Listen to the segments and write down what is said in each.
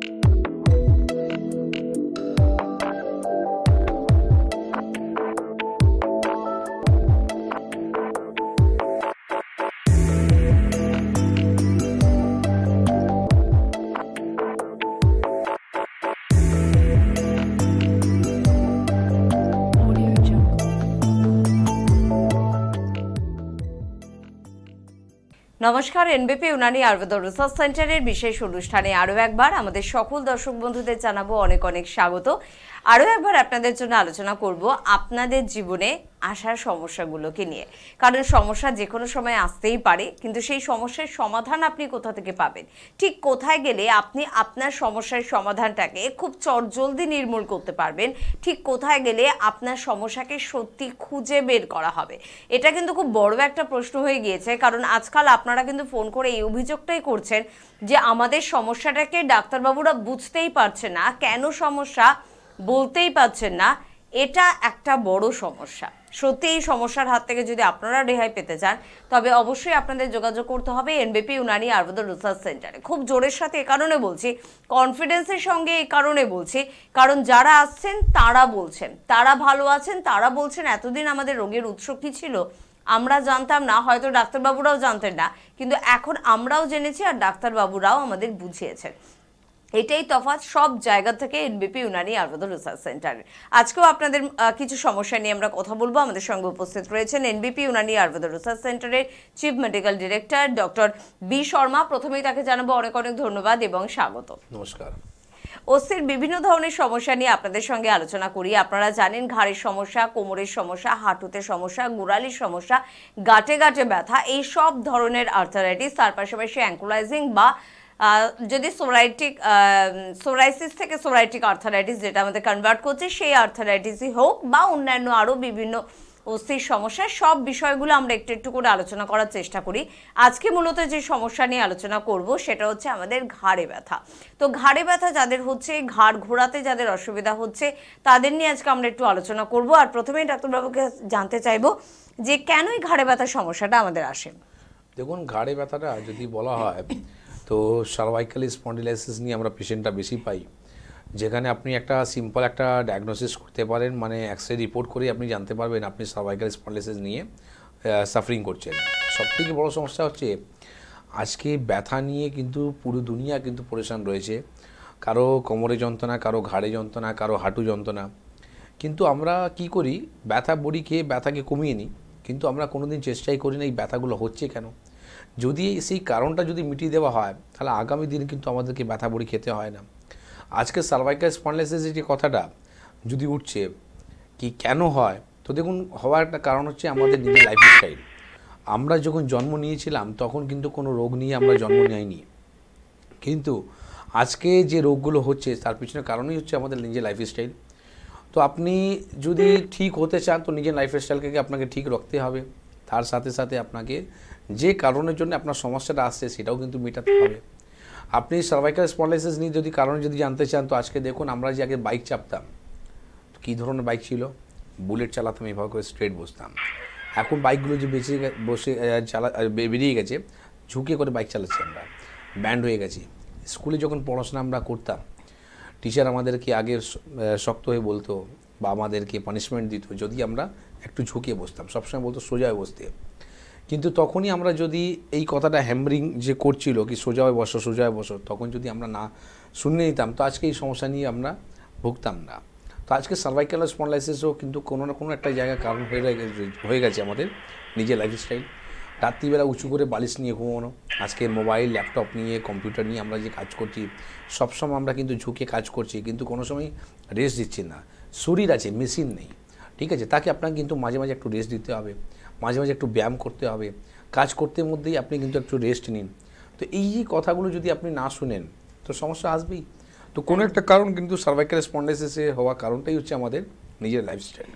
Thank you. নমস্কার এনবিপি উনানি Ayurveda research সেন্টারের বিশেষ অনুষ্ঠানে আরও একবার আমাদের সকল দর্শক বন্ধুদের জানাবো অনেক অনেক স্বাগত আরও একবার আপনাদের জন্য আলোচনা করব আপনাদের জীবনে আসার সমস্যাগুলোকে নিয়ে কারণ সমস্যা যে কোনো সময় আসতেই পারে কিন্তু সেই সমস্যার সমাধান আপনি কোথা থেকে পাবেন ঠিক কোথায় গেলে আপনি আপনার সমস্যার সমাধানটাকে খুব জলদি নির্মূল করতে পারবেন ঠিক কোথায় গেলে আপনার সমস্যাকে সত্যি খুঁজে বের করা হবে এটা কিন্তু খুব বড় একটা প্রশ্ন হয়ে গিয়েছে কারণ আজকাল আপনারা কিন্তু ফোন করে এই অভিযোগটাই করছেন যে আমাদের সমস্যাটাকে ডাক্তারবাবুরা বুঝতেই পারছে না কেন সমস্যা বলতেই পারছেন না এটা একটা বড় সমস্যা সত্যি এই সমস্যার হাত থেকে যদি আপনারা রেহাই পেতে চান তবে অবশ্যই আপনাদের যোগাযোগ করতে হবে এনবিপি ইউনানি আয়ুর্বেদ রিসার্চ সেন্টারে খুব জোরের সাথে এ কারণে বলছি কনফিডেন্সের সঙ্গে এ কারণে বলছি কারণ যারা আসছেন তারা বলছেন তারা ভালো আছেন তারা বলছেন এতদিন আমাদের রোগের উৎস কী ছিল আমরা জানতাম না হয়তো ডাক্তারবাবুরাও জানতেন না কিন্তু এখন আমরাও জেনেছি আর ডাক্তারবাবুরাও আমাদের বুঝিয়েছেন এটাই তফাৎ সব জায়গা থেকে এনবিপি ইউনানি আয়ুর্বেদ রিসার্চ সেন্টারের আজকেও আপনাদের কিছু সমস্যা নিয়ে আমরা কথা বলবো আমাদের সঙ্গে উপস্থিত রয়েছেন এনবিপি ইউনানি আয়ুর্বেদ রিসার্চ সেন্টারের chief medical director doctor B Sharma প্রথমেই তাকে জানাবো অনেক অনেক ধন্যবাদ এবং স্বাগত নমস্কার অস্থির বিভিন্ন ধরনের সমস্যা নিয়ে আপনাদের সঙ্গে আলোচনা করি আপনারা জানেন ঘাড়ের সমস্যা কোমরের সমস্যা হাঁটুতে সমস্যা গোড়ালির সমস্যা গাটে গাটে ব্যথা এই সব ধরনের আর্থারাইটিস তার পাশাপাশি অ্যাঙ্কুলাইজিং বা যদি সোরাইটিক সোরাইসিস থেকে সোরাইটিক আর্থারাইটিস যেটা আমাদের কনভার্ট করছে সেই আর্থারাইটিসই হোক বা অন্যান্য আরও বিভিন্ন অস্থির সমস্যা সব বিষয়গুলো আমরা একটু একটু করে আলোচনা করার চেষ্টা করি আজকে মূলত যে সমস্যা নিয়ে আলোচনা করব সেটা হচ্ছে আমাদের ঘাড়ে ব্যথা তো ঘাড়ে ব্যথা যাদের হচ্ছে ঘাড় ঘোরাতে যাদের অসুবিধা হচ্ছে তাদের নিয়ে আজকে আমরা একটু আলোচনা করব আর প্রথমেই ডাক্তারবাবুকে জানতে চাইবো যে কেনই ঘাড়ে ব্যথা সমস্যাটা আমাদের আসে দেখুন ঘাড়ে ব্যথাটা যদি বলা হয় তো সার্ভাইকাল স্পন্ডিলাইসিস নিয়ে আমরা পেশেন্টটা বেশি পাই যেখানে আপনি একটা সিম্পল একটা ডায়াগনোসিস করতে পারেন মানে এক্সরে রিপোর্ট করে আপনি জানতে পারবেন আপনি সার্ভাইকাল স্পন্ডিলাইসিস নিয়ে সাফারিং করছেন সবথেকে বড় সমস্যা হচ্ছে আজকে ব্যথা নিয়ে কিন্তু পুরো দুনিয়া কিন্তু পরেশান রয়েছে কারো কোমরে যন্ত্রণা কারো ঘাড়ে যন্ত্রণা কারো হাঁটু যন্ত্রণা কিন্তু আমরা কি করি ব্যথা বড়ি খেয়ে ব্যথাকে কমিয়ে নিই কিন্তু আমরা কোনো দিন চেষ্টাই করি না এই ব্যথাগুলো হচ্ছে কেন যদি সেই কারণটা যদি মিটিয়ে দেওয়া হয় তাহলে আগামী দিন কিন্তু আমাদেরকে ব্যথা বড়ি খেতে হয় না আজকে সার্ভাইকাল স্পন্ডলাইসিস যে কথাটা যদি উঠছে কি কেন হয় তো দেখুন হওয়ার একটা কারণ হচ্ছে আমাদের নিজের লাইফস্টাইল আমরা যখন জন্ম নিয়েছিলাম তখন কিন্তু কোনো রোগ নিয়ে আমরা জন্ম নেয়নি কিন্তু আজকে যে রোগগুলো হচ্ছে তার পিছনে কারণই হচ্ছে আমাদের নিজের লাইফস্টাইল তো আপনি যদি ঠিক হতে চান তো নিজের লাইফ স্টাইলকে আপনাকে ঠিক রাখতে হবে তার সাথে সাথে আপনাকে যে কারণের জন্য আপনার সমস্যাটা আসছে সেটাও কিন্তু মেটাতে হবে আপনি সার্ভাইকাল স্পন্ডাইসিস নিয়ে যদি কারণে যদি জানতে চান তো আজকে দেখুন আমরা যে আগে বাইক চাপতাম কী ধরনের বাইক ছিল বুলেট চালাতাম এভাবে করে স্ট্রেট বসতাম এখন বাইকগুলো যে বেঁচে বসে চালা বেরিয়ে গেছে ঝুঁকে করে বাইক চালাচ্ছি আমরা ব্যান্ড হয়ে গেছি স্কুলে যখন পড়াশোনা আমরা করতাম টিচার আমাদেরকে আগে শক্ত হয়ে বলতো বা আমাদেরকে পানিশমেন্ট দিত যদি আমরা একটু ঝুঁকে বসতাম সবসময় বলতো সোজা হয়ে বসতে কিন্তু তখনই আমরা যদি এই কথাটা হ্যামরিং যে করছিল কি সোজায় বসো সোজায় বসো তখন যদি আমরা না শুনে নিতাম তো আজকে এই সমস্যা নিয়ে আমরা ভুগতাম না তো আজকে সার্ভাইকাল স্পন্ডলাইসিসও কিন্তু কোনো না কোনো একটা জায়গায় কারণ হয়ে হয়ে গেছে আমাদের নিজের লাইফস্টাইল রাত্রিবেলা উঁচু করে বালিশ নিয়ে ঘুমানো আজকে মোবাইল ল্যাপটপ নিয়ে কম্পিউটার নিয়ে আমরা যে কাজ করছি সবসময় আমরা কিন্তু ঝুঁকে কাজ করছি কিন্তু কোনো সময় রেস্ট দিচ্ছি না শরীর আছে মেশিন নেই ঠিক আছে তাকে আপনাকে কিন্তু মাঝে মাঝে একটু রেস্ট দিতে হবে মাঝে মাঝে একটু ব্যায়াম করতে হবে কাজ করতে মধ্যেই আপনি কিন্তু একটু রেস্ট নিন তো এই যে কথাগুলো যদি আপনি না শুনেন তো সমস্যা আসবেই তো কোনো একটা কারণ কিন্তু সার্ভাইকাল স্পন্ডাইসিসে হওয়া কারণটাই হচ্ছে আমাদের নিজের লাইফস্টাইল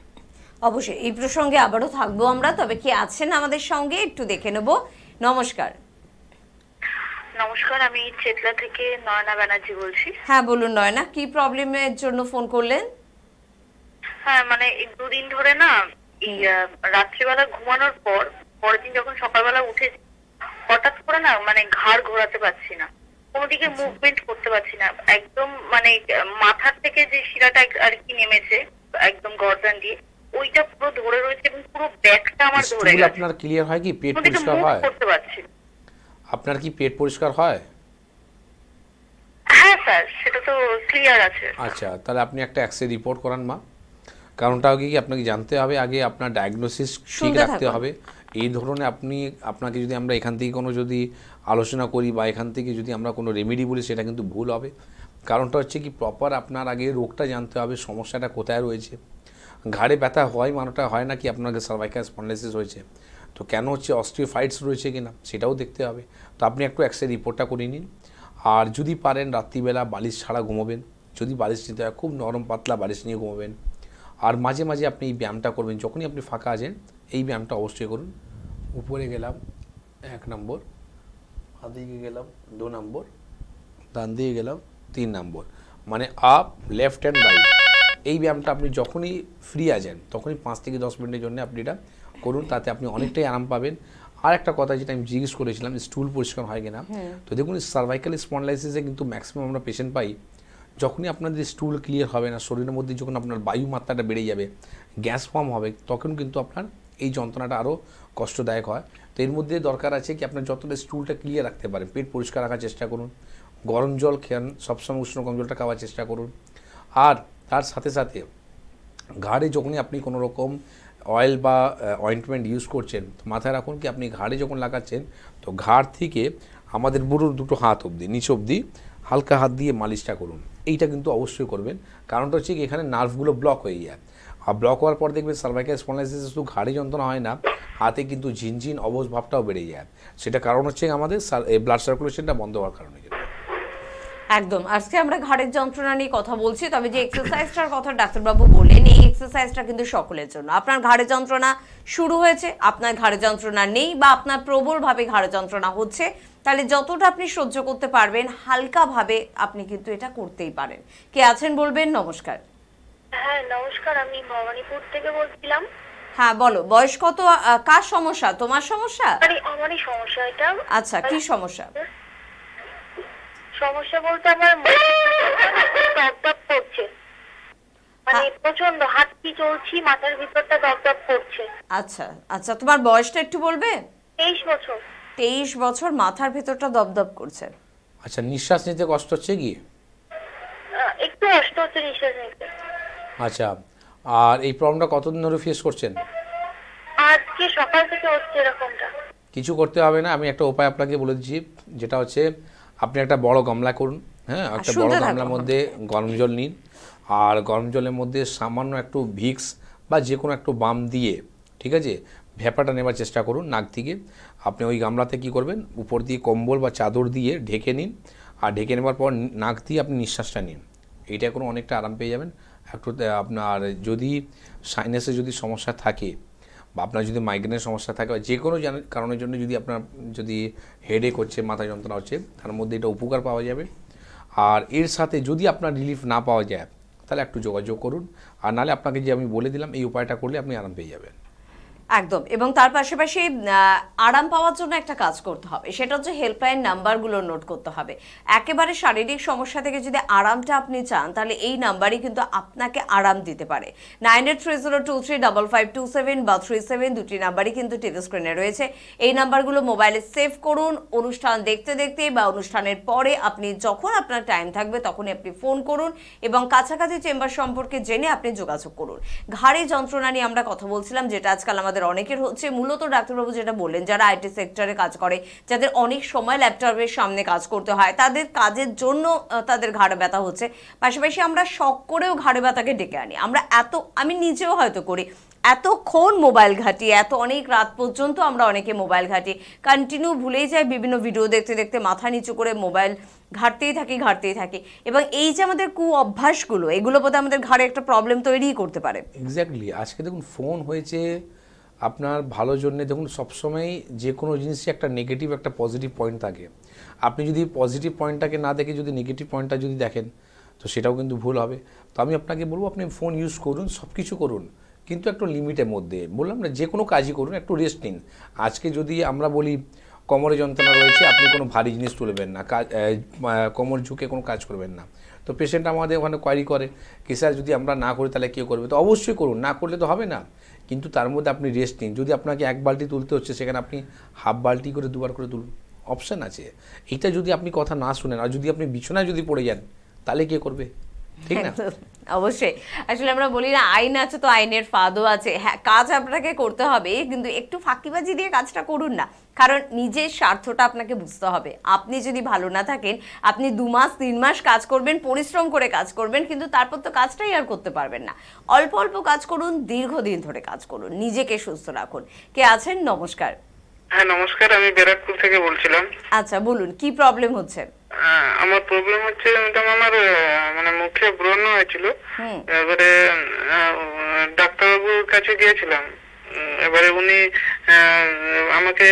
অবশ্যই এই প্রসঙ্গে আবারও থাকবো আমরা তবে কি আছেন আমাদের সঙ্গে একটু দেখে নেব নমস্কার নমস্কার আমি চেতলা থেকে নয়না ব্যানার্জি বলছি হ্যাঁ বলুন নয়না কি প্রবলেমের জন্য ফোন করলেন হ্যাঁ মানে দুদিন ধরে না এই রাত্রিবেলা ঘুমানোর পর পরের দিন যখন সকালবেলা উঠেছি হঠাৎ করে না মানে ঘাড় ঘোরাতে পারছি না কোনো দিকে মুভমেন্ট আচ্ছা। করতে পারছি না একদম মানে মাথার থেকে যে শিরাটা আর কি নেমেছে একদম গর্দান দিয়ে ওইটা পুরো ধরে রয়েছে এবং পুরো ব্যাকটা আমার ধরে গেছে আপনার ক্লিয়ার হয় কি পেট পরিষ্কার হয় করতে পারছি আপনার কি পেট পরিষ্কার হয় হ্যাঁ স্যার সেটা তো ক্লিয়ার আছে আচ্ছা তাহলে আপনি একটা এক্সরে রিপোর্ট করান মা কারণটা আগে কি আপনাকে জানতে হবে আগে আপনার ডায়াগনোসিস ঠিক রাখতে হবে এই ধরনের আপনি আপনাকে যদি আমরা এখান থেকে কোনো যদি আলোচনা করি বা এখান থেকে যদি আমরা কোনো রেমেডি বলি সেটা কিন্তু ভুল হবে কারণটা হচ্ছে কি প্রপার আপনার আগে রোগটা জানতে হবে সমস্যাটা কোথায় রয়েছে ঘাড়ে ব্যথা হয় মানটা হয় না কি আপনাকে সার্ভাইকাল স্পন্ডাইসিস হয়েছে তো কেন হচ্ছে অস্ট্রিওফাইটস রয়েছে কি না সেটাও দেখতে হবে তো আপনি একটু এক্সরে রিপোর্টটা করে নিন আর যদি পারেন রাত্রিবেলা বালিশ ছাড়া ঘুমোবেন যদি বালিশ নিতে হয় খুব নরম পাতলা বালিশ নিয়ে ঘুমোবেন আর মাঝে মাঝে আপনি এই ব্যায়ামটা করবেন যখনই আপনি ফাঁকা আছেন এই ব্যায়ামটা অবশ্যই করুন উপরে গেলাম এক নম্বর দিকে গেলাম দু নম্বর ডান দিকে গেলাম তিন নম্বর মানে আপ লেফট অ্যান্ড রাইট এই ব্যায়ামটা আপনি যখনই ফ্রি আছেন তখনই পাঁচ থেকে দশ মিনিটের জন্য আপনি এটা করুন তাতে আপনি অনেকটাই আরাম পাবেন আর একটা কথা যেটা আমি জিজ্ঞেস করেছিলাম স্টুল পরিষ্কার হয় কিনা হ্যাঁ। তো দেখুন সার্ভাইকাল স্পন্ডলাইসিসে কিন্তু ম্যাক্সিমাম আমরা পেশেন্ট পাই যখনই আপনাদের স্টুল ক্লিয়ার হবে না শরীরের মধ্যে যখন আপনার বায়ু মাত্রাটা বেড়ে যাবে গ্যাস ফর্ম হবে তখন কিন্তু আপনার এই যন্ত্রণাটা আরও কষ্টদায়ক হয় তো এর মধ্যে দরকার আছে কি আপনার যতটা স্টুলটা ক্লিয়ার রাখতে পারেন পেট পরিষ্কার রাখার চেষ্টা করুন গরম জল খেয়ান সবসময় উষ্ণ গরম জলটা খাওয়ার চেষ্টা করুন আর তার সাথে সাথে ঘাড়ে যখনই আপনি কোনো রকম অয়েল বা অয়েন্টমেন্ট ইউজ করছেন তো মাথায় রাখুন কি আপনি ঘাড়ে যখন লাগাচ্ছেন তো ঘাড় থেকে আমাদের বুড়োর দুটো হাত অবধি নিচ অবধি হালকা হাত দিয়ে মালিশটা করুন এইটা কিন্তু অবশ্যই করবেন কারণটা হচ্ছে এখানে নার্ভগুলো ব্লক হয়ে যায় আর ব্লক হওয়ার পর দেখবেন সার্ভাইকাল স্পন্ডাইসিস শুধু ঘাড়ি যন্ত্রণা হয় না হাতে কিন্তু ঝিনঝিন অবশ ভাবটাও বেড়ে যায় সেটা কারণ হচ্ছে আমাদের ব্লাড সার্কুলেশনটা বন্ধ হওয়ার কারণে একদম আজকে আমরা ঘাড়ের যন্ত্রণা নিয়ে কথা বলছি তবে যে এক্সারসাইজটার কথা ডাক্তারবাবু বলেনি এক্সারসাইজটা কিন্তু সকলের জন্য আপনার ঘাড়ে যন্ত্রণা শুরু হয়েছে আপনার ঘাড়ে যন্ত্রণা নেই বা আপনার প্রবলভাবে ঘাড়ে যন্ত্রণা হচ্ছে তাহলে যতটা আপনি সহ্য করতে পারবেন হালকাভাবে আপনি কিন্তু এটা করতেই পারেন কে আছেন বলবেন নমস্কার হ্যাঁ নমস্কার আমি ভবানীপুর থেকে বলছিলাম হ্যাঁ বলো বয়স কত কার সমস্যা তোমার সমস্যা আমারই সমস্যা এটা আচ্ছা কি সমস্যা সমস্যা বলতে আমার চলছি মাথার ভিতরটা দপদপ করছে আচ্ছা আচ্ছা তোমার বয়সটা একটু বলবে তেইশ বছর তেইশ বছর মাথার ভিতরটা দপদপ করছে আচ্ছা নিঃশ্বাস নিতে কষ্ট হচ্ছে কি একটু কষ্ট হচ্ছে নিঃশ্বাস নিতে আচ্ছা আর এই প্রবলেমটা কতদিন ধরে ফেস করছেন আজকে সকাল থেকে হচ্ছে এরকমটা কিছু করতে হবে না আমি একটা উপায় আপনাকে বলে দিচ্ছি যেটা হচ্ছে আপনি একটা বড় গামলা করুন হ্যাঁ একটা বড় গামলার মধ্যে গরম জল নিন আর গরম জলের মধ্যে সামান্য একটু ভিক্স বা যে কোনো একটু বাম দিয়ে ঠিক আছে ভ্যাপাটা নেবার চেষ্টা করুন নাক থেকে আপনি ওই গামলাতে কি করবেন উপর দিয়ে কম্বল বা চাদর দিয়ে ঢেকে নিন আর ঢেকে নেবার পর নাক দিয়ে আপনি নিঃশ্বাসটা নিন এটা কোনো অনেকটা আরাম পেয়ে যাবেন একটু আপনার যদি সাইনাসে যদি সমস্যা থাকে বা আপনার যদি মাইগ্রেনের সমস্যা থাকে বা যে কোনো কারণের জন্য যদি আপনার যদি হেডেক হচ্ছে মাথা যন্ত্রণা হচ্ছে তার মধ্যে এটা উপকার পাওয়া যাবে আর এর সাথে যদি আপনার রিলিফ না পাওয়া যায় তাহলে একটু যোগাযোগ করুন আর নাহলে আপনাকে যে আমি বলে দিলাম এই উপায়টা করলে আপনি আরাম পেয়ে যাবেন একদম এবং তার পাশাপাশি আরাম পাওয়ার জন্য একটা কাজ করতে হবে সেটা হচ্ছে হেল্পলাইন নাম্বারগুলো নোট করতে হবে একেবারে শারীরিক সমস্যা থেকে যদি আরামটা আপনি চান তাহলে এই নাম্বারই কিন্তু আপনাকে আরাম দিতে পারে nine eight three zero two three double five two seven বা থ্রি সেভেন দুটি নাম্বারই কিন্তু টিভি স্ক্রিনে রয়েছে এই নাম্বারগুলো মোবাইলে সেভ করুন অনুষ্ঠান দেখতে দেখতে বা অনুষ্ঠানের পরে আপনি যখন আপনার টাইম থাকবে তখনই আপনি ফোন করুন এবং কাছাকাছি চেম্বার সম্পর্কে জেনে আপনি যোগাযোগ করুন ঘাড়ে যন্ত্রণা নিয়ে আমরা কথা বলছিলাম যেটা আজকাল আমাদের যাদের অনেকের হচ্ছে মূলত ডাক্তারবাবু যেটা বললেন যারা আইটি সেক্টরে কাজ করে যাদের অনেক সময় ল্যাপটপের সামনে কাজ করতে হয় তাদের কাজের জন্য তাদের ঘাড়ে ব্যথা হচ্ছে পাশাপাশি আমরা শখ করেও ঘাড়ে ব্যথাকে ডেকে আনি আমরা এত আমি নিজেও হয়তো করি এতক্ষণ মোবাইল ঘাঁটি এত অনেক রাত পর্যন্ত আমরা অনেকে মোবাইল ঘাঁটি কন্টিনিউ ভুলেই যাই বিভিন্ন ভিডিও দেখতে দেখতে মাথা নিচু করে মোবাইল ঘাঁটতেই থাকি ঘাঁটতেই থাকি এবং এই যে আমাদের কু অভ্যাসগুলো এগুলো বোধহয় আমাদের ঘাড়ে একটা প্রবলেম তৈরিই করতে পারে এক্স্যাক্টলি আজকে দেখুন ফোন হয়েছে আপনার ভালো জন্যে দেখুন সবসময়ই যে কোনো জিনিসই একটা নেগেটিভ একটা পজিটিভ পয়েন্ট থাকে আপনি যদি পজিটিভ পয়েন্টটাকে না দেখে যদি নেগেটিভ পয়েন্টটা যদি দেখেন তো সেটাও কিন্তু ভুল হবে তো আমি আপনাকে বলবো আপনি ফোন ইউজ করুন সব কিছু করুন কিন্তু একটু লিমিটের মধ্যে বললাম না যে কোনো কাজই করুন একটু রেস্ট নিন আজকে যদি আমরা বলি কোমরে যন্ত্রণা রয়েছে আপনি কোনো ভারী জিনিস তুলবেন না কোমর ঝুঁকে কোনো কাজ করবেন না তো পেশেন্ট আমাদের ওখানে কোয়ারি করে কি স্যার যদি আমরা না করি তাহলে কেউ করবে তো অবশ্যই করুন না করলে তো হবে না কিন্তু তার মধ্যে আপনি রেস্ট নিন যদি আপনাকে এক বালতি তুলতে হচ্ছে সেখানে আপনি হাফ বালতি করে দুবার করে তুলুন অপশান আছে এটা যদি আপনি কথা না শুনেন আর যদি আপনি বিছানায় যদি পড়ে যান তাহলে কে করবে ঠিক না অবশ্যই আসলে আমরা বলি না আইন আছে তো আইনের ফাঁদও আছে হ্যাঁ কাজ আপনাকে করতে হবে কিন্তু একটু ফাঁকিবাজি দিয়ে কাজটা করুন না কারণ নিজের স্বার্থটা আপনাকে বুঝতে হবে আপনি যদি ভালো না থাকেন আপনি দু মাস তিন মাস কাজ করবেন পরিশ্রম করে কাজ করবেন কিন্তু তারপর তো কাজটাই আর করতে পারবেন না অল্প অল্প কাজ করুন দীর্ঘদিন ধরে কাজ করুন নিজেকে সুস্থ রাখুন কে আছেন নমস্কার হ্যাঁ নমস্কার আমি বেরাটপুর থেকে বলছিলাম আচ্ছা বলুন কি প্রবলেম হচ্ছে আমার প্রবলেম হচ্ছে ম্যাডাম আমার মানে মুখে ব্রণ হয়েছিল এবারে ডাক্তারবাবুর কাছে গিয়েছিলাম এবারে উনি আমাকে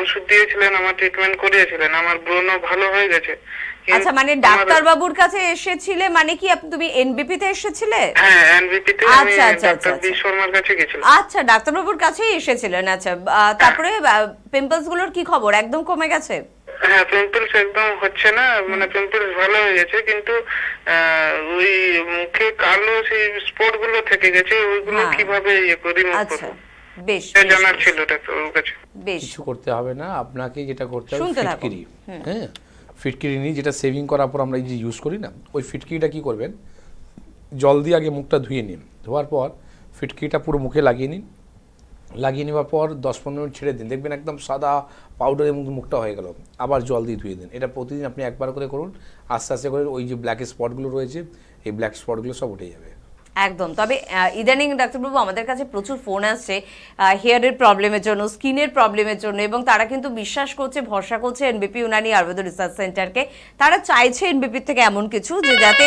ওষুধ দিয়েছিলেন আমার ট্রিটমেন্ট করিয়েছিলেন আমার ব্রণ ভালো হয়ে গেছে আচ্ছা মানে ডাক্তার বাবুর কাছে এসেছিলে মানে কি আপনি তুমি এনবিপি তে এসেছিলে হ্যাঁ এনবিপি তে আচ্ছা আচ্ছা ডাক্তার আচ্ছা, বি শর্মার কাছে গেছিলাম আচ্ছা ডাক্তার বাবুর কাছেই এসেছিলেন আচ্ছা হ্যাঁ। তারপরে পিম্পলস গুলোর কি খবর একদম কমে গেছে হ্যাঁ পিম্পলস একদম হচ্ছে না মানে পিম্পলস ভালো হয়ে গেছে কিন্তু ওই মুখে কালো সেই স্পট গুলো থেকে গেছে ওইগুলো হ্যাঁ। কিভাবে ইয়ে করি আচ্ছা বেশ জানার ছিল ডাক্তার বাবুর কাছে বেশ কিছু করতে হবে না আপনাকে যেটা করতে হবে ফিটকিরি হ্যাঁ ফিটকিরি নিই যেটা সেভিং করার পর আমরা যে ইউজ করি না ওই ফিটকিরিটা কী করবেন জল দিয়ে আগে মুখটা ধুয়ে নিন ধোয়ার পর ফিটকিরিটা পুরো মুখে লাগিয়ে নিন লাগিয়ে নেওয়ার পর দশ পনেরো মিনিট ছেড়ে দিন দেখবেন একদম সাদা পাউডারের মতো মুখটা হয়ে গেল আবার জল দিয়ে ধুয়ে দিন এটা প্রতিদিন আপনি একবার করে করুন আস্তে আস্তে করে ওই যে ব্ল্যাক স্পটগুলো রয়েছে এই ব্ল্যাক স্পটগুলো সব উঠে যাবে একদম তবে ইদানিং ডাক্তারবাবু আমাদের কাছে প্রচুর ফোন আসছে হেয়ারের প্রবলেমের জন্য স্কিনের প্রবলেমের জন্য এবং তারা কিন্তু বিশ্বাস করছে ভরসা করছে এনবিপি ইউনানি আয়ুর্বেদ রিসার্চ সেন্টারকে তারা চাইছে এনবিপির থেকে এমন কিছু যে যাতে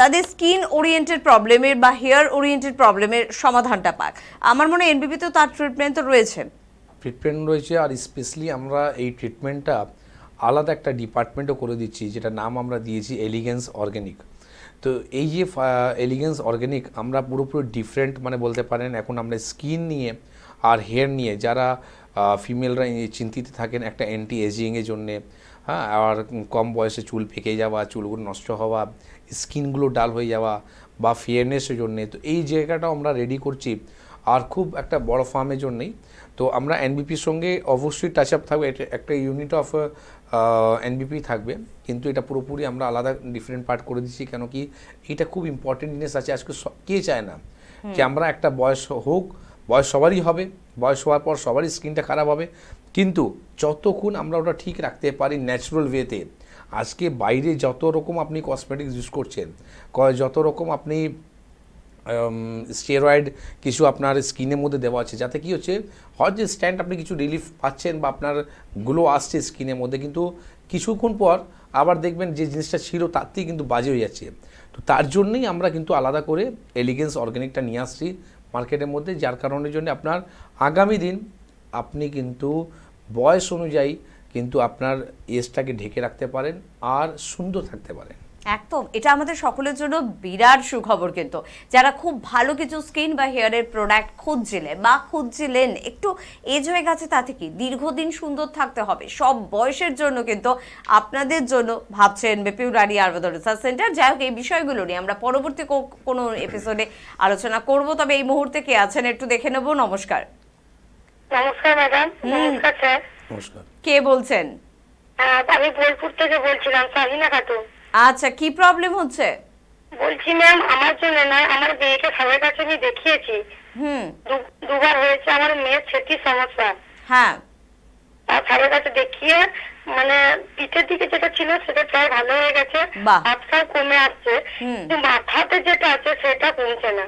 তাদের স্কিন ওরিয়েন্টেড প্রবলেমের বা হেয়ার ওরিয়েন্টেড প্রবলেমের সমাধানটা পাক আমার মনে হয় তো তার ট্রিটমেন্ট তো রয়েছে ট্রিটমেন্ট রয়েছে আর স্পেশালি আমরা এই ট্রিটমেন্টটা আলাদা একটা ডিপার্টমেন্টও করে দিচ্ছি যেটা নাম আমরা দিয়েছি এলিগেন্স অর্গ্যানিক তো এই যে এলিগেন্স অর্গ্যানিক আমরা পুরোপুরি ডিফারেন্ট মানে বলতে পারেন এখন আমরা স্কিন নিয়ে আর হেয়ার নিয়ে যারা ফিমেলরা চিন্তিত থাকেন একটা অ্যান্টি এজিংয়ের জন্যে হ্যাঁ আর কম বয়সে চুল পেকে যাওয়া চুলগুলো নষ্ট হওয়া স্কিনগুলো ডাল হয়ে যাওয়া বা ফেয়ারনেসের জন্যে তো এই জায়গাটাও আমরা রেডি করছি আর খুব একটা বড় ফার্মের জন্যই তো আমরা এনবিপির সঙ্গে অবশ্যই টাচ আপ থাকবে একটা ইউনিট অফ এনবিপি থাকবে কিন্তু এটা পুরোপুরি আমরা আলাদা ডিফারেন্ট পার্ট করে দিচ্ছি কেন কি এটা খুব ইম্পর্টেন্ট জিনিস আছে আজকে কে চায় না যে আমরা একটা বয়স হোক বয়স সবারই হবে বয়স হওয়ার পর সবারই স্কিনটা খারাপ হবে কিন্তু যতক্ষণ আমরা ওটা ঠিক রাখতে পারি ন্যাচারাল ওয়েতে আজকে বাইরে যত রকম আপনি কসমেটিক্স ইউজ করছেন যত রকম আপনি স্টেরয়েড কিছু আপনার স্কিনের মধ্যে দেওয়া আছে যাতে কি হচ্ছে হয় যে স্ট্যান্ড আপনি কিছু রিলিফ পাচ্ছেন বা আপনার গ্লো আসছে স্কিনের মধ্যে কিন্তু কিছুক্ষণ পর আবার দেখবেন যে জিনিসটা ছিল তার থেকে কিন্তু বাজে হয়ে যাচ্ছে তো তার জন্যই আমরা কিন্তু আলাদা করে এলিগেন্স অর্গ্যানিকটা নিয়ে আসছি মার্কেটের মধ্যে যার কারণের জন্য আপনার আগামী দিন আপনি কিন্তু বয়স অনুযায়ী কিন্তু আপনার এজটাকে ঢেকে রাখতে পারেন আর সুন্দর থাকতে পারেন একদম এটা আমাদের সকলের জন্য বিরাট সুখবর কিন্তু যারা খুব ভালো কিছু স্কিন বা হেয়ারের প্রোডাক্ট খুঁজছিলে বা খুঁজছিলেন একটু এজ হয়ে গেছে তাতে কি দীর্ঘদিন সুন্দর থাকতে হবে সব বয়সের জন্য কিন্তু আপনাদের জন্য ভাবছেন বেপিউরানি আয়ুর্বেদ রিসার্চ সেন্টার যাই হোক এই বিষয়গুলো নিয়ে আমরা পরবর্তী কোনো এপিসোডে আলোচনা করব তবে এই মুহূর্তে কে আছেন একটু দেখে নেব নমস্কার নমস্কার ম্যাডাম নমস্কার কে বলছেন আমি বোলপুর থেকে বলছিলাম সাহিনা খাতুন আচ্ছা কি প্রবলেম হচ্ছে বলছি ম্যাম আমার জন্য না আমার মেয়েকে সবার কাছে আমি দেখিয়েছি হুম দুবার হয়েছে আমার মেয়ের ছেটি সমস্যা হ্যাঁ আর সবার কাছে দেখিয়ে মানে পিঠের দিকে যেটা ছিল সেটা প্রায় ভালো হয়ে গেছে হাতটা কমে আসছে কিন্তু মাথাতে যেটা আছে সেটা কমছে না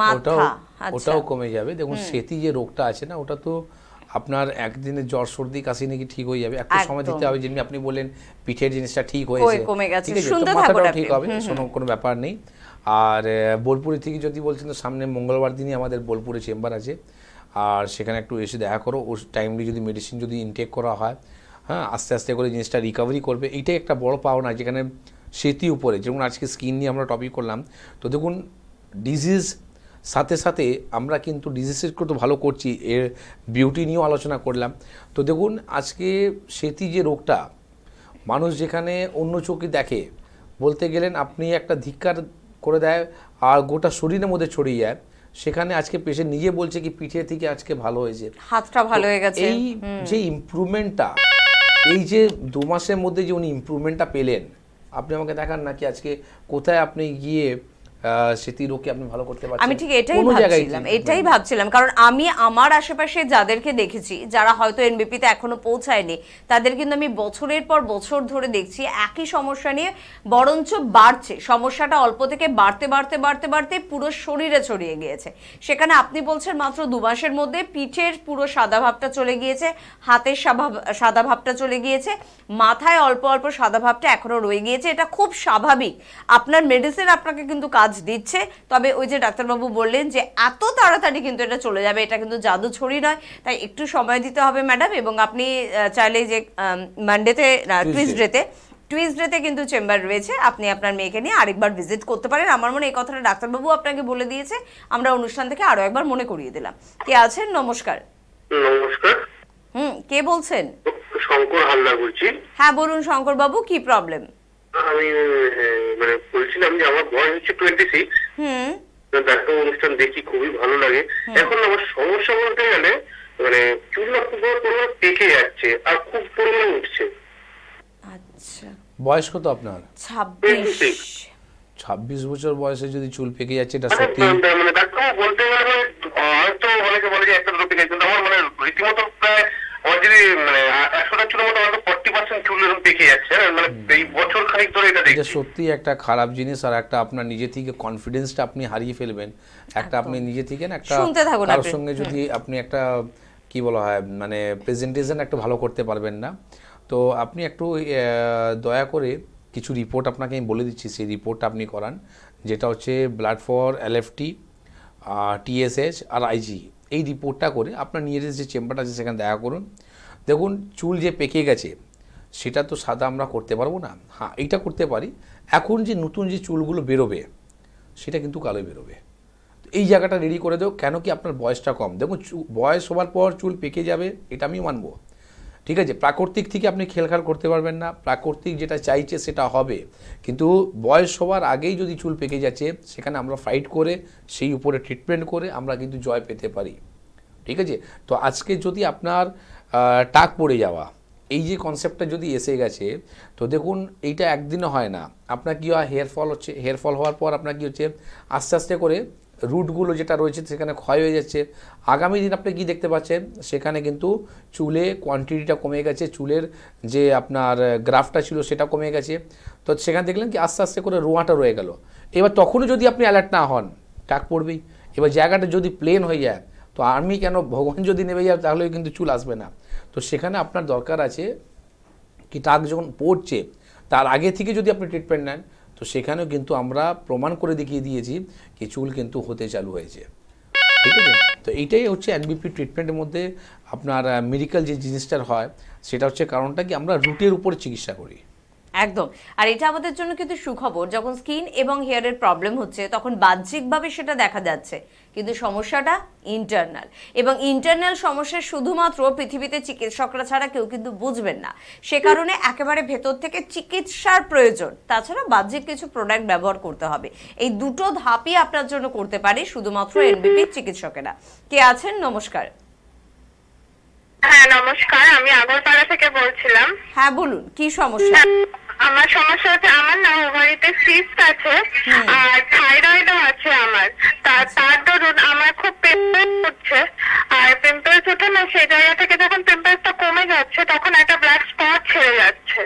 মাথা ওটাও আচ্ছা। কমে যাবে দেখুন সেতি যে রোগটা আছে না ওটা তো আপনার একদিনে জ্বর সর্দি কাশি নাকি ঠিক হয়ে যাবে একটা সময় দিতে হবে যেমনি আপনি বলেন পিঠের জিনিসটা ঠিক হয়েছে কমে গেছে ঠিক হবে কোনো ব্যাপার নেই আর বোলপুরে থেকে যদি বলছেন তো সামনে মঙ্গলবার দিনই আমাদের বোলপুরে চেম্বার আছে আর সেখানে একটু এসে দেখা করো ও টাইমলি যদি মেডিসিন যদি ইনটেক করা হয় হ্যাঁ আস্তে আস্তে করে জিনিসটা রিকভারি করবে এইটাই একটা বড় পাওনা যেখানে সেতি উপরে যেমন আজকে স্কিন নিয়ে আমরা টপিক করলাম তো দেখুন ডিজিজ সাথে সাথে আমরা কিন্তু ডিজিসের তো ভালো করছি এর বিউটি নিয়েও আলোচনা করলাম তো দেখুন আজকে সেতি যে রোগটা মানুষ যেখানে অন্য চোখে দেখে বলতে গেলেন আপনি একটা ধিক্কার করে দেয় আর গোটা শরীরের মধ্যে ছড়িয়ে যায় সেখানে আজকে পেশেন্ট নিজে বলছে কি পিঠে থেকে আজকে ভালো হয়েছে হাতটা ভালো হয়ে গেছে এই যে ইমপ্রুভমেন্টটা এই যে দু মাসের মধ্যে যে উনি ইমপ্রুভমেন্টটা পেলেন আপনি আমাকে দেখান নাকি আজকে কোথায় আপনি গিয়ে স্মৃতিরোগকে আপনি ভালো করতে পারছেন আমি ঠিক এটাই ভাবছিলাম এটাই ভাবছিলাম কারণ আমি আমার আশেপাশে যাদেরকে দেখেছি যারা হয়তো এনবিপি তে এখনো পৌঁছায়নি তাদের কিন্তু আমি বছরের পর বছর ধরে দেখছি একই সমস্যা নিয়ে বরঞ্চ বাড়ছে সমস্যাটা অল্প থেকে বাড়তে বাড়তে বাড়তে বাড়তে পুরো শরীরে ছড়িয়ে গিয়েছে সেখানে আপনি বলছেন মাত্র দু মাসের মধ্যে পিঠের পুরো সাদা ভাবটা চলে গিয়েছে হাতের সাদা ভাবটা চলে গিয়েছে মাথায় অল্প অল্প সাদা ভাবটা এখনো রয়ে গিয়েছে এটা খুব স্বাভাবিক আপনার মেডিসিন আপনাকে কিন্তু কাজ দিচ্ছে তবে ওই যে ডাক্তারবাবু বললেন যে এত তাড়াতাড়ি কিন্তু এটা চলে যাবে এটা কিন্তু জাদু ছড়ি নয় তাই একটু সময় দিতে হবে ম্যাডাম এবং আপনি চাইলে যে মানডেতে টুইজডেতে টুইজডেতে কিন্তু চেম্বার রয়েছে আপনি আপনার মেয়েকে নিয়ে আরেকবার ভিজিট করতে পারেন আমার মনে এই কথাটা ডাক্তারবাবু আপনাকে বলে দিয়েছে আমরা অনুষ্ঠান থেকে আরো একবার মনে করিয়ে দিলাম কে আছেন নমস্কার নমস্কার হুম কে বলছেন শঙ্কর হালদার বলছি হ্যাঁ বলুন শঙ্কর বাবু কি প্রবলেম আমি মানে বলছিলাম যে আমার বয়স হচ্ছে টোয়েন্টি সিক্স অনুষ্ঠান দেখি খুবই ভালো লাগে এখন আমার সমস্যা বলতে গেলে মানে খুব পরিমাণ পেকে যাচ্ছে আর খুব উঠছে আচ্ছা। বয়স কত আপনার ছাব্বিশ বছর বয়সে যদি চুল পেকে যাচ্ছে এটা আচ্ছা, সত্যি মানে ডাক্তার বলতে গেলে মানে, হয়তো অনেকে বলে যে একটা পেকে যাচ্ছে আমার মানে রীতিমতো প্রায় মানে, মানে সত্যি একটা খারাপ জিনিস আর একটা আপনার নিজে থেকে কনফিডেন্সটা আপনি হারিয়ে ফেলবেন একটা আপনি নিজে থেকে না একটা কারোর সঙ্গে যদি আপনি একটা কি বলা হয় মানে প্রেজেন্টেশন একটা ভালো করতে পারবেন না তো আপনি একটু দয়া করে কিছু রিপোর্ট আপনাকে আমি বলে দিচ্ছি সেই রিপোর্টটা আপনি করান যেটা হচ্ছে ব্লাড ফর এলএফটি টিএসএইচ আর আইজি এই রিপোর্টটা করে আপনার নিয়ে যে চেম্বারটা আছে সেখানে দেখা করুন দেখুন চুল যে পেকে গেছে সেটা তো সাদা আমরা করতে পারবো না হ্যাঁ এইটা করতে পারি এখন যে নতুন যে চুলগুলো বেরোবে সেটা কিন্তু কালোই বেরোবে এই জায়গাটা রেডি করে দেবো কেন কি আপনার বয়সটা কম দেখুন বয়স হওয়ার পর চুল পেকে যাবে এটা আমি মানবো ঠিক আছে প্রাকৃতিক থেকে আপনি খেলখাল করতে পারবেন না প্রাকৃতিক যেটা চাইছে সেটা হবে কিন্তু বয়স হওয়ার আগেই যদি চুল পেকে যাচ্ছে সেখানে আমরা ফাইট করে সেই উপরে ট্রিটমেন্ট করে আমরা কিন্তু জয় পেতে পারি ঠিক আছে তো আজকে যদি আপনার টাক পড়ে যাওয়া এই যে কনসেপ্টটা যদি এসে গেছে তো দেখুন এইটা একদিনও হয় না আপনার কী হয় হেয়ার ফল হচ্ছে হেয়ার ফল হওয়ার পর আপনার কী হচ্ছে আস্তে আস্তে করে রুটগুলো যেটা রয়েছে সেখানে ক্ষয় হয়ে যাচ্ছে আগামী দিন আপনি কি দেখতে পাচ্ছেন সেখানে কিন্তু চুলে কোয়ান্টিটিটা কমে গেছে চুলের যে আপনার গ্রাফটা ছিল সেটা কমে গেছে তো সেখানে দেখলেন কি আস্তে আস্তে করে রোয়াটা রয়ে গেল এবার তখনও যদি আপনি অ্যালার্ট না হন টাক পড়বেই এবার জায়গাটা যদি প্লেন হয়ে যায় তো আমি কেন ভগবান যদি নেমে যায় তাহলে কিন্তু চুল আসবে না তো সেখানে আপনার দরকার আছে কি টাক যখন পড়ছে তার আগে থেকে যদি আপনি ট্রিটমেন্ট নেন তো সেখানেও কিন্তু আমরা প্রমাণ করে দেখিয়ে দিয়েছি কি চুল কিন্তু হতে চালু হয়েছে ঠিক আছে তো এইটাই হচ্ছে এনবিপি ট্রিটমেন্টের মধ্যে আপনার মেডিকেল যে জিনিসটার হয় সেটা হচ্ছে কারণটা কি আমরা রুটের উপর চিকিৎসা করি একদম আর এটা আমাদের জন্য কিন্তু সুখবর যখন স্কিন এবং হেয়ারের প্রবলেম হচ্ছে তখন বাহ্যিকভাবে সেটা দেখা যাচ্ছে কিন্তু সমস্যাটা ইন্টারনাল এবং ইন্টারনাল সমস্যা শুধুমাত্র পৃথিবীতে চিকিৎসকরা ছাড়া কেউ কিন্তু বুঝবেন না সে কারণে একেবারে ভেতর থেকে চিকিৎসার প্রয়োজন তাছাড়া বাহ্যিক কিছু প্রোডাক্ট ব্যবহার করতে হবে এই দুটো ধাপই আপনার জন্য করতে পারে শুধুমাত্র এনবিপি চিকিৎসকেরা কে আছেন নমস্কার হ্যাঁ নমস্কার আমি আগরপাড়া থেকে বলছিলাম হ্যাঁ বলুন কি সমস্যা আমার সমস্যা হচ্ছে আমার না ওভারিতে সিস্ট আছে হ্যাঁ। আর থাইরয়েডও আছে আমার তার ধরুন আমার খুব পিম্পল হচ্ছে আর পিম্পলস ওঠে না সেই জায়গা থেকে যখন পিম্পলসটা কমে যাচ্ছে তখন একটা ব্ল্যাক স্পট ছেড়ে যাচ্ছে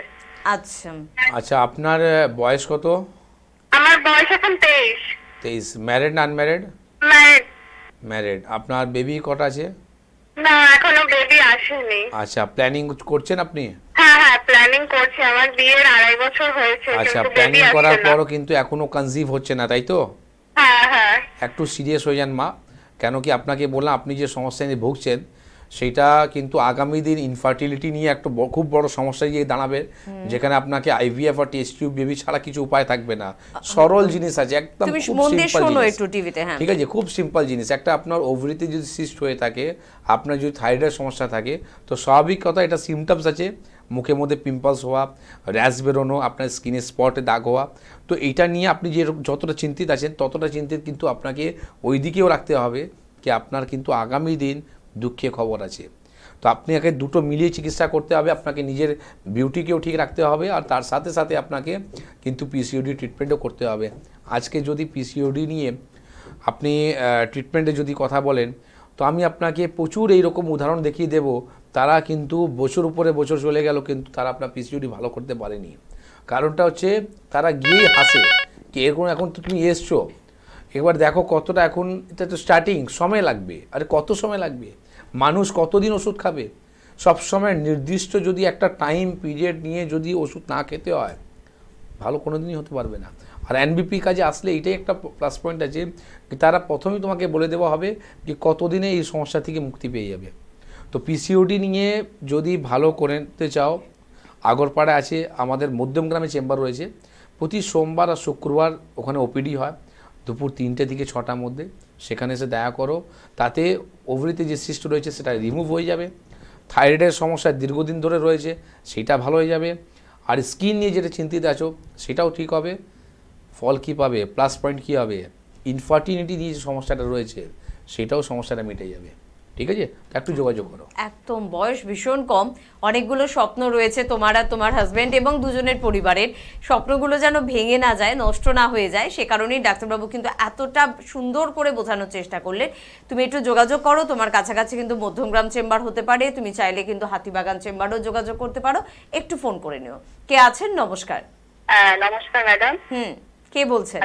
আচ্ছা আচ্ছা আপনার বয়স কত আমার বয়স এখন তেইশ তেইশ ম্যারিড না আনম্যারিড ম্যারিড ম্যারিড আপনার বেবি কটা আছে না এখনো বেবি আসেনি আচ্ছা প্ল্যানিং করছেন আপনি হ্যাঁ হ্যাঁ প্ল্যানিং করছি আমার বিয়ের আড়াই বছর হয়েছে আচ্ছা প্ল্যানিং করার পরও কিন্তু এখনো কনসিভ হচ্ছে না তাই তো হ্যাঁ হ্যাঁ একটু সিরিয়াস হয়ে যান মা কেন কি আপনাকে বললাম আপনি যে সমস্যা নিয়ে ভুগছেন সেটা কিন্তু আগামী দিন ইনফার্টিলিটি নিয়ে একটা খুব বড় সমস্যা গিয়ে দাঁড়াবে যেখানে আপনাকে আইভিএফ আর টেস্ট টিউব বেবি ছাড়া কিছু উপায় থাকবে না সরল জিনিস আছে একদম হ্যাঁ। ঠিক আছে খুব সিম্পল জিনিস একটা আপনার ওভরিতে যদি সিস্ট হয়ে থাকে আপনার যদি থাইরয়েড সমস্যা থাকে তো স্বাভাবিক কথা এটা সিমটমস আছে মুখের মধ্যে পিম্পলস হওয়া র্যাশ বেরোনো আপনার স্কিনে স্পটে দাগ হওয়া তো এটা নিয়ে আপনি যে যতটা চিন্তিত আছেন ততটা চিন্তিত কিন্তু আপনাকে ওই দিকেও রাখতে হবে কি আপনার কিন্তু আগামী দিন দুঃখে খবর আছে তো আপনি আগে দুটো মিলিয়ে চিকিৎসা করতে হবে আপনাকে নিজের বিউটিকেও ঠিক রাখতে হবে আর তার সাথে সাথে আপনাকে কিন্তু পিসিওডি ট্রিটমেন্টও করতে হবে আজকে যদি পিসিওডি নিয়ে আপনি ট্রিটমেন্টে যদি কথা বলেন তো আমি আপনাকে প্রচুর এই রকম উদাহরণ দেখিয়ে দেব তারা কিন্তু বছর উপরে বছর চলে গেল কিন্তু তারা আপনার পিসিওডি ভালো করতে পারেনি কারণটা হচ্ছে তারা গিয়ে হাসে কি এরকম এখন তো তুমি এসছো এবার দেখো কতটা এখন এটা তো স্টার্টিং সময় লাগবে আরে কত সময় লাগবে মানুষ কতদিন ওষুধ খাবে সবসময় নির্দিষ্ট যদি একটা টাইম পিরিয়ড নিয়ে যদি ওষুধ না খেতে হয় ভালো কোনো দিনই হতে পারবে না আর এনবিপি কাজে আসলে এটাই একটা প্লাস পয়েন্ট আছে তারা প্রথমেই তোমাকে বলে দেওয়া হবে যে কতদিনে এই সমস্যা থেকে মুক্তি পেয়ে যাবে তো পিসিওডি নিয়ে যদি ভালো করতে চাও আগরপাড়া আছে আমাদের মধ্যম গ্রামে চেম্বার রয়েছে প্রতি সোমবার আর শুক্রবার ওখানে ওপিডি হয় দুপুর তিনটে থেকে ছটার মধ্যে সেখানে এসে দয়া করো তাতে ওভরিতে যে সিস্ট রয়েছে সেটা রিমুভ হয়ে যাবে থাইরয়েডের সমস্যা দীর্ঘদিন ধরে রয়েছে সেটা ভালো হয়ে যাবে আর স্কিন নিয়ে যেটা চিন্তিত আছো সেটাও ঠিক হবে ফল কী পাবে প্লাস পয়েন্ট কী হবে ইনফার্টিলিটি নিয়ে যে সমস্যাটা রয়েছে সেটাও সমস্যাটা মিটে যাবে ঠিক আছে একটু যোগাযোগ করো একদম বয়স ভীষণ কম অনেকগুলো স্বপ্ন রয়েছে তোমার আর তোমার হাজব্যান্ড এবং দুজনের পরিবারের স্বপ্নগুলো যেন ভেঙে না যায় নষ্ট না হয়ে যায় সে কারণেই ডাক্তারবাবু কিন্তু এতটা সুন্দর করে বোঝানোর চেষ্টা করলেন তুমি একটু যোগাযোগ করো তোমার কাছাকাছি কিন্তু মধ্যমগ্রাম চেম্বার হতে পারে তুমি চাইলে কিন্তু হাতিবাগান চেম্বারও যোগাযোগ করতে পারো একটু ফোন করে নিও কে আছেন নমস্কার হ্যাঁ, নমস্কার ম্যাডাম হুম কে বলছেন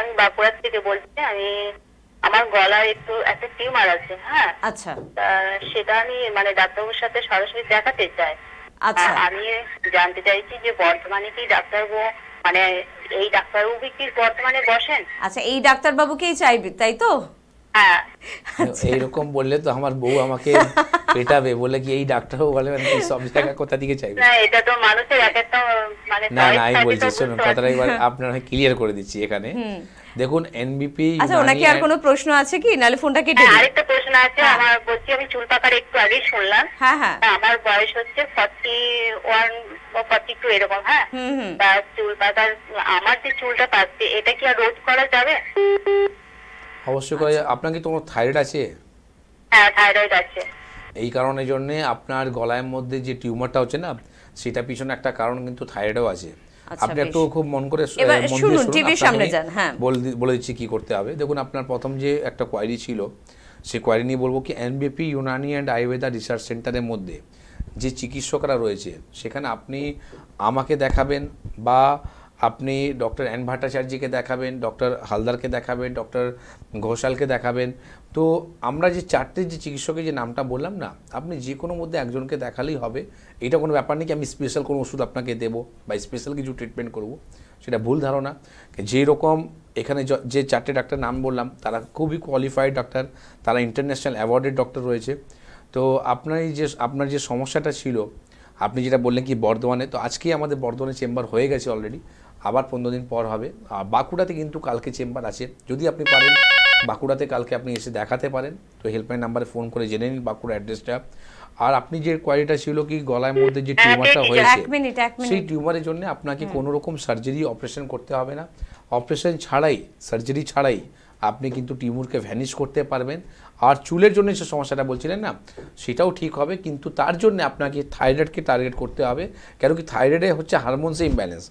আমি বাঁকুড়া থেকে বলছি আমি আমার গলায় একটু একটা টিউমার আছে হ্যাঁ আচ্ছা সেটা আমি মানে ডাক্তারবাবুর সাথে সরাসরি দেখাতে চাই আচ্ছা আমি জানতে চাইছি যে বর্তমানে কি ডাক্তারবাবু মানে এই ডাক্তারবাবু কি বর্তমানে বসেন আচ্ছা এই ডাক্তারবাবুকেই চাইবে তাই তো হ্যাঁ। আচ্ছা। এইরকম বললে তো আমার বউ আমাকে পেটাবে বলে কি এই ডাক্তারও বলে মানে সব জায়গা কোথা দিকে চাইবে এটা তো মানুষের এক একটা মানে না না আমি বলছি শুনুন কথাটা এবার আপনারা ক্লিয়ার করে দিচ্ছি এখানে দেখুন এনবিপি আচ্ছা ওনাকে আর কোনো প্রশ্ন আছে কি নালে ফোনটা কেটে দিই হ্যাঁ, আরেকটা প্রশ্ন আছে হ্যাঁ। আমার বলছি আমি চুল পাকার একটু আগে শুনলাম হ্যাঁ হ্যাঁ আমার বয়স হচ্ছে 41 বা 42 এরকম হ্যাঁ তা চুল পাকার আমার যে চুলটা পাচ্ছে এটা কি আর রোধ করা যাবে অবশ্যই করা যাবে আপনার কি তোমার থাইরয়েড আছে হ্যাঁ থাইরয়েড আছে এই কারণের জন্য আপনার গলায় মধ্যে যে টিউমারটা হচ্ছে না সেটা পিছনে একটা কারণ কিন্তু থাইরয়েডও আছে আচ্ছা, আপনি একটু খুব মন করে শুনুন টিভির সামনে যান হ্যাঁ বলে দিচ্ছি কি করতে হবে দেখুন আপনার প্রথম যে একটা কোয়ারি ছিল সে কোয়ারি নিয়ে বলবো কি NBP Unani and Ayurveda research সেন্টারের মধ্যে যে চিকিৎসকরা রয়েছে সেখানে আপনি আমাকে দেখাবেন বা আপনি ডক্টর এন ভট্টাচার্যকে দেখাবেন ডক্টর হালদারকে দেখাবেন ডক্টর ঘোষালকে দেখাবেন তো আমরা যে চারটে যে চিকিৎসকের যে নামটা বললাম না আপনি যে কোনো মধ্যে একজনকে দেখালেই হবে এটা কোনো ব্যাপার নেই কি আমি স্পেশাল কোনো ওষুধ আপনাকে দেবো বা স্পেশাল কিছু ট্রিটমেন্ট করব সেটা ভুল ধারণা যে রকম এখানে যে চারটে ডাক্তার নাম বললাম তারা খুবই কোয়ালিফাইড ডাক্তার তারা ইন্টারন্যাশনাল অ্যাওয়ার্ডেড ডক্টর রয়েছে তো আপনার যে আপনার যে সমস্যাটা ছিল আপনি যেটা বললেন কি বর্ধমানে তো আজকেই আমাদের বর্ধমানে চেম্বার হয়ে গেছে অলরেডি আবার পনেরো দিন পর হবে বাঁকুড়াতে কিন্তু কালকে চেম্বার আছে যদি আপনি পারেন বাঁকুড়াতে কালকে আপনি এসে দেখাতে পারেন তো হেল্পলাইন নাম্বারে ফোন করে জেনে নিন বাঁকুড়া অ্যাড্রেসটা আর আপনি যে কোয়ারিটা ছিল কি গলার মধ্যে যে টিউমারটা হয়েছে সেই টিউমারের জন্য আপনাকে কোনো রকম সার্জারি অপারেশন করতে হবে না অপারেশন ছাড়াই সার্জারি ছাড়াই আপনি কিন্তু টিউমারকে ভ্যানিশ করতে পারবেন আর চুলের জন্য যে সমস্যাটা বলছিলেন না সেটাও ঠিক হবে কিন্তু তার জন্য আপনাকে থাইরয়েডকে টার্গেট করতে হবে কেন কি থাইরয়েডে হচ্ছে হারমোনসে ইমব্যালেন্স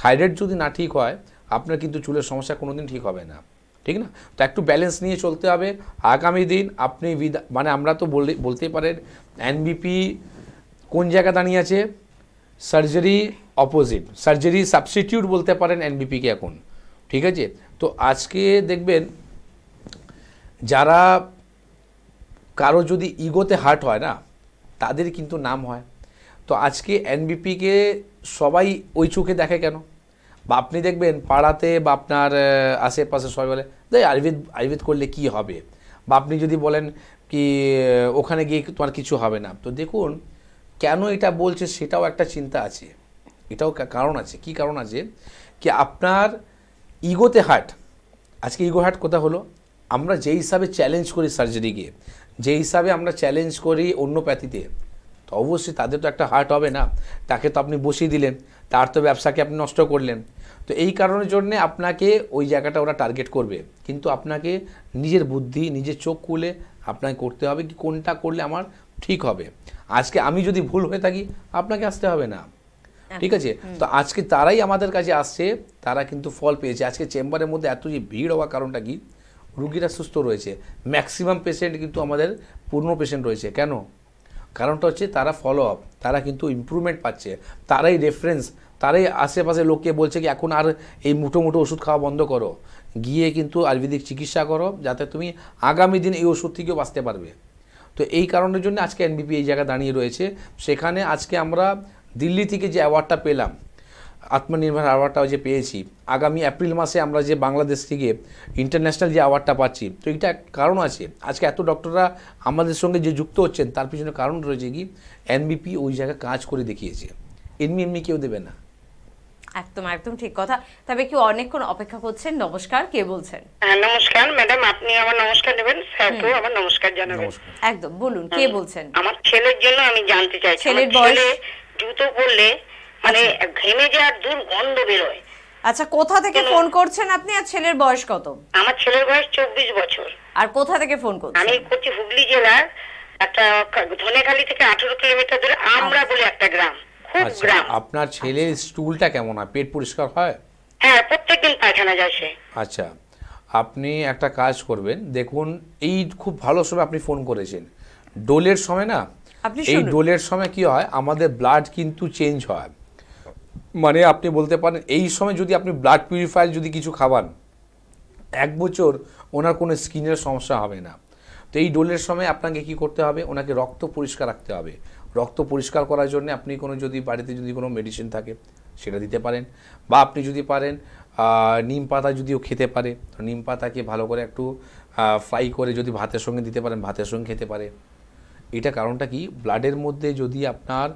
থাইরয়েড যদি না ঠিক হয় আপনার কিন্তু চুলের সমস্যা কোনোদিন ঠিক হবে না ঠিক না তো একটু ব্যালেন্স নিয়ে চলতে হবে আগামী দিন আপনি মানে আমরা তো বলতে পারেন এনবিপি কোন জায়গা দাঁড়িয়ে আছে সার্জারি অপোজিট সার্জারি সাবস্টিটিউট বলতে পারেন এনবিপিকে এখন ঠিক আছে তো আজকে দেখবেন যারা কারো যদি ইগোতে হার্ট হয় না তাদের কিন্তু নাম হয় তো আজকে এনবিপিকে সবাই ওই চোখে দেখে কেন বা আপনি দেখবেন পাড়াতে বা আপনার আশেপাশে সবাই বলে দেখ আয়ুর্বেদ আয়ুর্বেদ করলে কি হবে বা আপনি যদি বলেন কি ওখানে গিয়ে তোমার কিছু হবে না তো দেখুন কেন এটা বলছে সেটাও একটা চিন্তা আছে এটাও কারণ আছে কি কারণ আছে কি আপনার ইগোতে হার্ট আজকে ইগো হার্ট কোথা হলো আমরা যে হিসাবে চ্যালেঞ্জ করি সার্জারি গিয়ে যে হিসাবে আমরা চ্যালেঞ্জ করি অন্য প্যাথিতে তো অবশ্যই তাদের তো একটা হার্ট হবে না তাকে তো আপনি বসিয়ে দিলেন তার তো ব্যবসাকে আপনি নষ্ট করলেন তো এই কারণের জন্যে আপনাকে ওই জায়গাটা ওরা টার্গেট করবে কিন্তু আপনাকে নিজের বুদ্ধি নিজের চোখ খুলে আপনাকে করতে হবে কি কোনটা করলে আমার ঠিক হবে আজকে আমি যদি ভুল হয়ে থাকি আপনাকে আসতে হবে না হ্যাঁ। ঠিক আছে তো আজকে তারাই আমাদের কাছে আসছে তারা কিন্তু ফল পেয়েছে আজকে চেম্বারের মধ্যে এত যে ভিড় হওয়ার কারণটা কি রুগীরা সুস্থ রয়েছে ম্যাক্সিমাম পেশেন্ট কিন্তু আমাদের পূর্ণ পেশেন্ট রয়েছে কেন কারণটা হচ্ছে তারা ফলো আপ তারা কিন্তু ইম্প্রুভমেন্ট পাচ্ছে তারাই রেফারেন্স তারাই আশেপাশে লোককে বলছে কি এখন আর এই মুঠো মুঠো ওষুধ খাওয়া বন্ধ করো গিয়ে কিন্তু আয়ুর্বেদিক চিকিৎসা করো যাতে তুমি আগামী দিন এই ওষুধ থেকেও বাঁচতে পারবে তো এই কারণের জন্য আজকে এনবিপি এই জায়গায় দাঁড়িয়ে রয়েছে সেখানে আজকে আমরা দিল্লি থেকে যে অ্যাওয়ার্ডটা পেলাম আত্মনির্ভর অ্যাওয়ার্ডটা যে পেয়েছি আগামী এপ্রিল মাসে আমরা যে বাংলাদেশ থেকে ইন্টারন্যাশনাল যে অ্যাওয়ার্ডটা পাচ্ছি তো এটা কারণ আছে আজকে এত ডক্টররা আমাদের সঙ্গে যে যুক্ত হচ্ছেন তার পিছনে কারণ রয়েছে কি এনবিপি ওই জায়গায় কাজ করে দেখিয়েছে এমনি এমনি কেউ দেবে না একদম একদম ঠিক কথা তবে কি অনেকক্ষণ অপেক্ষা করছেন নমস্কার কে বলছেন হ্যাঁ, নমস্কার ম্যাডাম আপনি আমার নমস্কার নেবেন স্যারকেও আমার নমস্কার জানাবেন একদম বলুন কে বলছেন আমার ছেলের জন্য আমি জানতে চাই ছেলের বয়স জুতো পরলে মানে আচ্ছা। ঘেমে যাওয়ার দুর্গন্ধ বেরোয় আচ্ছা কোথা থেকে ফোন করছেন আপনি আর ছেলের বয়স কত আমার ছেলের বয়স চব্বিশ বছর আর কোথা থেকে ফোন করছেন আমি করছি হুগলি জেলার একটা ধনেখালি থেকে আঠেরো কিলোমিটার দূরে আচ্ছা। আমরা বলে একটা গ্রাম আচ্ছা আপনার ছেলের স্টুলটা কেমন হয় পেট পরিষ্কার হয় হ্যাঁ প্রত্যেকদিন পায়খানা যায় সে আচ্ছা আপনি একটা কাজ করবেন দেখুন এই খুব ভালো সময় আপনি ফোন করেছেন ডোলের সময় না এই ডোলের সময় কি হয় আমাদের ব্লাড কিন্তু চেঞ্জ হয় মানে আপনি বলতে পারেন এই সময় যদি আপনি ব্লাড পিউরিফায়ার যদি কিছু খাবান এক বছর ওনার কোনো স্কিনের সমস্যা হবে না তো এই ডোলের সময় আপনাকে কি করতে হবে ওনাকে রক্ত পরিষ্কার রাখতে হবে রক্ত পরিষ্কার করার জন্য আপনি কোনো যদি বাড়িতে যদি কোনো মেডিসিন থাকে সেটা দিতে পারেন বা আপনি যদি পারেন নিম পাতা যদিও খেতে পারে নিম পাতাকে ভালো করে একটু ফ্রাই করে যদি ভাতের সঙ্গে দিতে পারেন ভাতের সঙ্গে খেতে পারে এটা কারণটা কি ব্লাডের মধ্যে যদি আপনার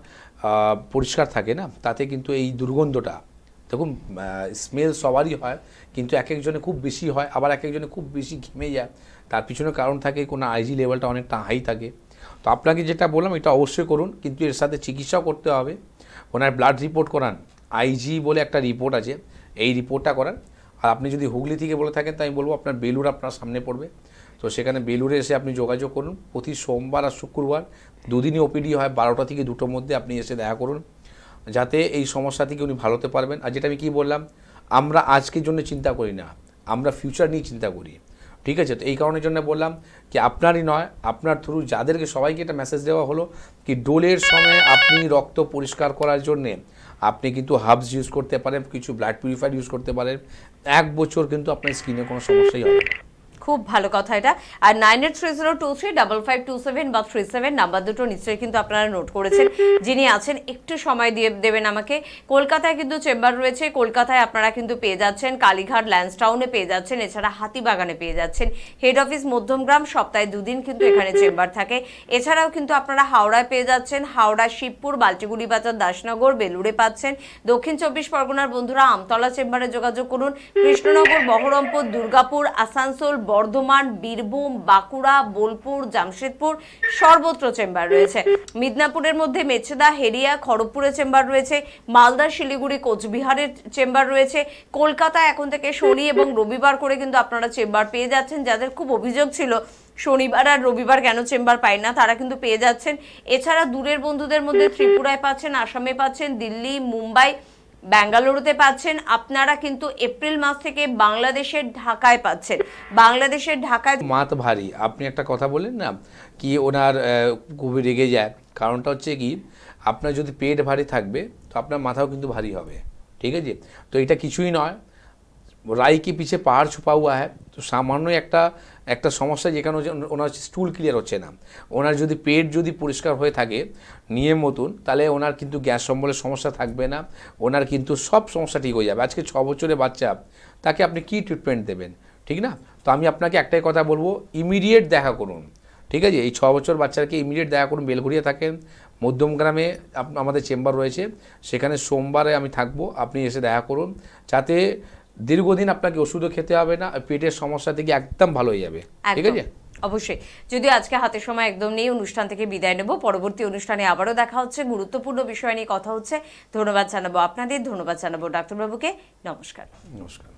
পরিষ্কার থাকে না তাতে কিন্তু এই দুর্গন্ধটা দেখুন স্মেল সবারই হয় কিন্তু এক একজনে খুব বেশি হয় আবার এক একজনে খুব বেশি ঘেমে যায় তার পিছনে কারণ থাকে কোনো আইজি লেভেলটা অনেকটা হাই থাকে তো আপনাকে যেটা বললাম এটা অবশ্যই করুন কিন্তু এর সাথে চিকিৎসাও করতে হবে ওনার ব্লাড রিপোর্ট করান আইজি বলে একটা রিপোর্ট আছে এই রিপোর্টটা করান আর আপনি যদি হুগলি থেকে বলে থাকেন তাই বলবো আপনার বেলুর আপনার সামনে পড়বে তো সেখানে বেলুরে এসে আপনি যোগাযোগ করুন প্রতি সোমবার আর শুক্রবার দুদিনই ওপিডি হয় বারোটা থেকে দুটোর মধ্যে আপনি এসে দেখা করুন যাতে এই সমস্যা থেকে উনি ভালো হতে পারবেন আর যেটা আমি কী বললাম আমরা আজকের জন্য চিন্তা করি না আমরা ফিউচার নিয়ে চিন্তা করি ঠিক আছে তো এই কারণের জন্য বললাম কি আপনারই নয় আপনার থ্রু যাদেরকে সবাইকে এটা মেসেজ দেওয়া হলো কি ডোলের সময় আপনি রক্ত পরিষ্কার করার জন্যে আপনি কিন্তু হাবস ইউজ করতে পারেন কিছু ব্লাড পিউরিফায়ার ইউজ করতে পারেন এক বছর কিন্তু আপনার স্কিনে কোনো সমস্যাই হবে না খুব ভালো কথা এটা আর nine eight three zero two three double five two seven বা থ্রি সেভেন নাম্বার দুটো নিশ্চয়ই কিন্তু আপনারা নোট করেছেন যিনি আছেন একটু সময় দিয়ে দেবেন আমাকে কলকাতায় কিন্তু চেম্বার রয়েছে কলকাতায় আপনারা কিন্তু পেয়ে যাচ্ছেন কালীঘাট টাউনে পেয়ে যাচ্ছেন এছাড়া হাতিবাগানে পেয়ে যাচ্ছেন হেড অফিস মধ্যমগ্রাম সপ্তাহে দুদিন কিন্তু এখানে চেম্বার থাকে এছাড়াও কিন্তু আপনারা হাওড়ায় পেয়ে যাচ্ছেন হাওড়া শিবপুর বালটিগুড়ি বাজার দাসনগর বেলুড়ে পাচ্ছেন দক্ষিণ চব্বিশ পরগনার বন্ধুরা আমতলা চেম্বারে যোগাযোগ করুন কৃষ্ণনগর বহরমপুর দুর্গাপুর আসানসোল বর্ধমান বীরভূম বাঁকুড়া বোলপুর জামশেদপুর সর্বত্র চেম্বার রয়েছে মিদনাপুরের মধ্যে মেছেদা হেরিয়া খড়গপুরে চেম্বার রয়েছে মালদা শিলিগুড়ি কোচবিহারের চেম্বার রয়েছে কলকাতা এখন থেকে শনি এবং রবিবার করে কিন্তু আপনারা চেম্বার পেয়ে যাচ্ছেন যাদের খুব অভিযোগ ছিল শনিবার আর রবিবার কেন চেম্বার পায় না তারা কিন্তু পেয়ে যাচ্ছেন এছাড়া দূরের বন্ধুদের মধ্যে ত্রিপুরায় পাচ্ছেন আসামে পাচ্ছেন দিল্লি মুম্বাই ব্যাঙ্গালুরুতে পাচ্ছেন আপনারা কিন্তু এপ্রিল মাস থেকে বাংলাদেশের ঢাকায় পাচ্ছেন বাংলাদেশের ঢাকায় মাত ভারী আপনি একটা কথা বলেন না কি ওনার খুবই রেগে যায় কারণটা হচ্ছে কি আপনার যদি পেট ভারী থাকবে তো আপনার মাথাও কিন্তু ভারী হবে ঠিক আছে তো এটা কিছুই নয় রায় কি পিছিয়ে পাহাড় ছুপা হুয়া হ্যাঁ তো সামান্য একটা একটা সমস্যা যেখানে ওনার স্টুল ক্লিয়ার হচ্ছে না ওনার যদি পেট যদি পরিষ্কার হয়ে থাকে নিয়ম মতন তাহলে ওনার কিন্তু গ্যাস সম্বলের সমস্যা থাকবে না ওনার কিন্তু সব সমস্যা ঠিক হয়ে যাবে আজকে ছ বছরের বাচ্চা তাকে আপনি কি ট্রিটমেন্ট দেবেন ঠিক না তো আমি আপনাকে একটাই কথা বলবো ইমিডিয়েট দেখা করুন ঠিক আছে এই ছ বছর বাচ্চাকে ইমিডিয়েট দেখা করুন বেলঘড়িয়া থাকেন মধ্যমগ্রামে আমাদের চেম্বার রয়েছে সেখানে সোমবারে আমি থাকবো আপনি এসে দেখা করুন যাতে দীর্ঘদিন আপনাকে ওষুধও খেতে হবে না পেটের সমস্যা থেকে একদম ভালো হয়ে যাবে ঠিক আছে অবশ্যই যদিও আজকে হাতে সময় একদম নেই অনুষ্ঠান থেকে বিদায় নেব পরবর্তী অনুষ্ঠানে আবারও দেখা হচ্ছে গুরুত্বপূর্ণ বিষয় নিয়ে কথা হচ্ছে ধন্যবাদ জানাবো আপনাদের ধন্যবাদ জানাবো ডাক্তারবাবুকে নমস্কার নমস্কার